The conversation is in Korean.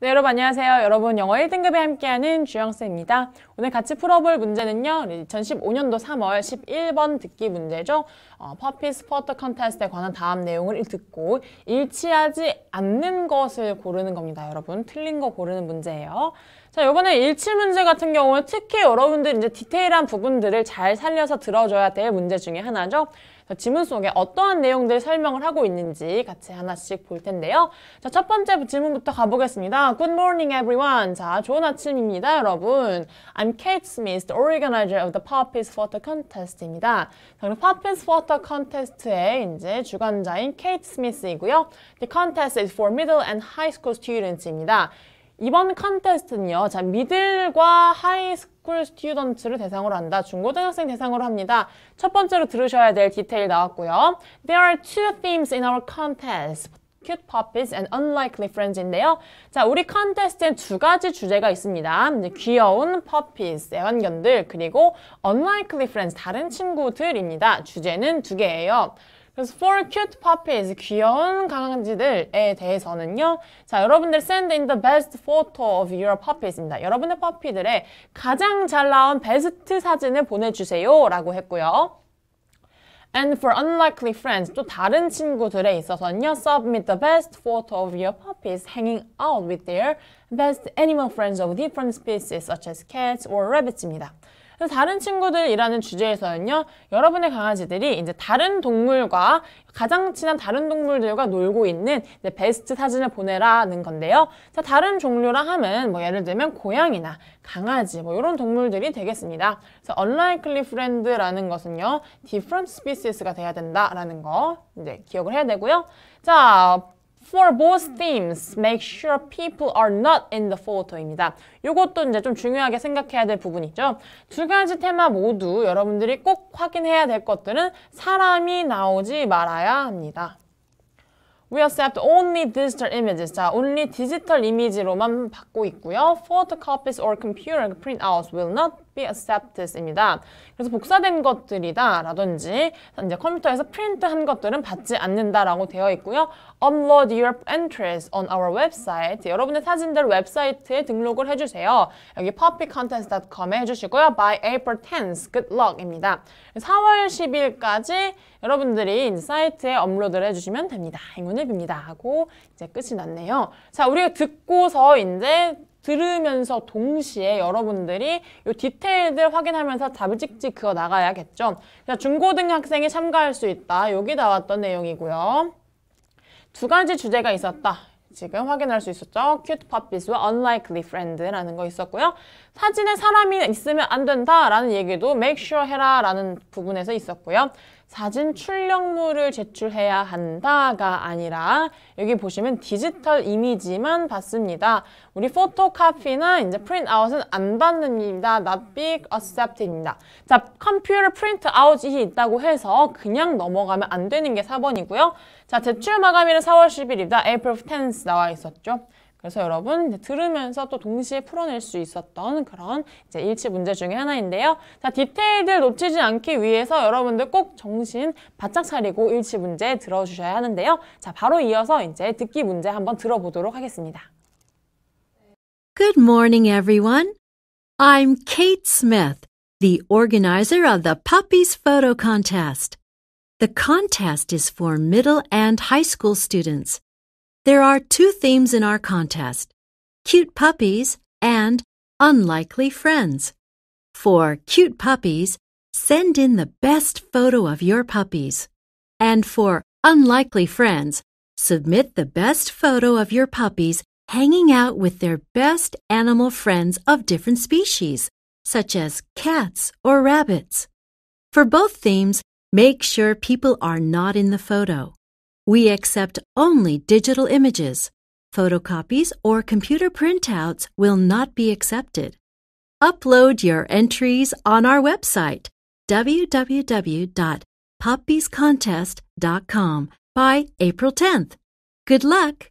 네, 여러분 안녕하세요. 여러분 영어 1등급에 함께하는 주영쌤입니다. 오늘 같이 풀어볼 문제는요. 2015년도 3월 11번 듣기 문제죠. 어, 퍼피스 포터 컨테스트에 관한 다음 내용을 듣고 일치하지 않는 것을 고르는 겁니다. 여러분 틀린 거 고르는 문제예요. 자, 요번에 일치 문제 같은 경우는 특히 여러분들 이제 디테일한 부분들을 잘 살려서 들어줘야 될 문제 중에 하나죠. 자, 지문 속에 어떠한 내용들 설명을 하고 있는지 같이 하나씩 볼 텐데요. 자, 첫 번째 질문부터 가보겠습니다. Good morning, everyone. 자, 좋은 아침입니다, 여러분. I'm Kate Smith, the organizer of the Poppies Photo Contest입니다. 자, 그럼 Poppies Photo Contest의 이제 주관자인 케이트 스미스이고요. The contest is for middle and high school students입니다. 이번 컨테스트는요, 자, 미들과 하이 스쿨 스쿨 스튜던츠를 대상으로 한다. 중고등학생 대상으로 합니다. 첫 번째로 들으셔야 될 디테일 나왔고요. There are two themes in our contest. cute puppies and unlikely friends인데요. 자, 우리 컨테스트엔 두 가지 주제가 있습니다. 귀여운 puppies, 애완견들, 그리고 unlikely friends, 다른 친구들입니다. 주제는 두 개예요. 그래서 four cute puppies, 귀여운 강아지들에 대해서는요. 자, 여러분들 send in the best photo of your puppies입니다. 여러분의 퍼피들의 가장 잘 나온 베스트 사진을 보내주세요. 라고 했고요. And for unlikely friends, 또 다른 친구들에 있어서는요. Submit the best photo of your puppies hanging out with their best animal friends of different species such as cats or rabbits입니다. 다른 친구들이라는 주제에서는요. 여러분의 강아지들이 이제 다른 동물과 가장 친한 다른 동물들과 놀고 있는 베스트 사진을 보내라는 건데요. 자, 다른 종류라 하면 뭐 예를 들면 고양이나 강아지 뭐 이런 동물들이 되겠습니다. 그래서 unlikely friend라는 것은요. different species가 돼야 된다라는 거 이제 기억을 해야 되고요. 자, For both themes, make sure people are not in the photo입니다. 이것도 이제 좀 중요하게 생각해야 될 부분이죠. 두 가지 테마 모두 여러분들이 꼭 확인해야 될 것들은 사람이 나오지 말아야 합니다. We accept only digital images. 자, only 디지털 이미지로만 받고 있고요. Photocopies or computer printouts will not be accepted입니다. 그래서 복사된 것들이다 라든지 이제 컴퓨터에서 프린트한 것들은 받지 않는다라고 되어 있고요. Upload your entries on our website. 여러분의 사진들 웹사이트에 등록을 해주세요. 여기 puppycontest.com에 해주시고요. By April 10th, good luck입니다. 4월 10일까지 여러분들이 사이트에 업로드를 해주시면 됩니다. 행운을 빕니다 하고 이제 끝이 났네요. 자, 우리가 듣고서 이제 들으면서 동시에 여러분들이 이 디테일들 확인하면서 답을 찍찍 그어 나가야겠죠. 중고등학생이 참가할 수 있다. 여기 나왔던 내용이고요. 두 가지 주제가 있었다. 지금 확인할 수 있었죠. Cute puppies와 unlikely friend라는 거 있었고요. 사진에 사람이 있으면 안 된다라는 얘기도 make sure 해라라는 부분에서 있었고요. 사진 출력물을 제출해야 한다가 아니라 여기 보시면 디지털 이미지만 받습니다. 우리 포토카피나 이제 프린트아웃은 안 받는입니다. not be accepted입니다. 자, 컴퓨터 프린트아웃이 있다고 해서 그냥 넘어가면 안 되는 게 4번이고요. 자, 제출 마감일은 4월 10일입니다. April 10th 나와 있었죠. 그래서 여러분 이제 들으면서 또 동시에 풀어낼 수 있었던 그런 이제 일치 문제 중에 하나인데요. 자 디테일들 놓치지 않기 위해서 여러분들 꼭 정신 바짝 차리고 일치 문제 들어주셔야 하는데요. 자 바로 이어서 이제 듣기 문제 한번 들어보도록 하겠습니다. Good morning, everyone. I'm Kate Smith, the organizer of the Puppies Photo Contest. The contest is for middle and high school students. There are two themes in our contest cute puppies and unlikely friends. For cute puppies, send in the best photo of your puppies. And for unlikely friends, submit the best photo of your puppies hanging out with their best animal friends of different species, such as cats or rabbits. For both themes, make sure people are not in the photo. We accept only digital images. Photocopies or computer printouts will not be accepted. Upload your entries on our website www.poppiescontest.com by April 10th. Good luck!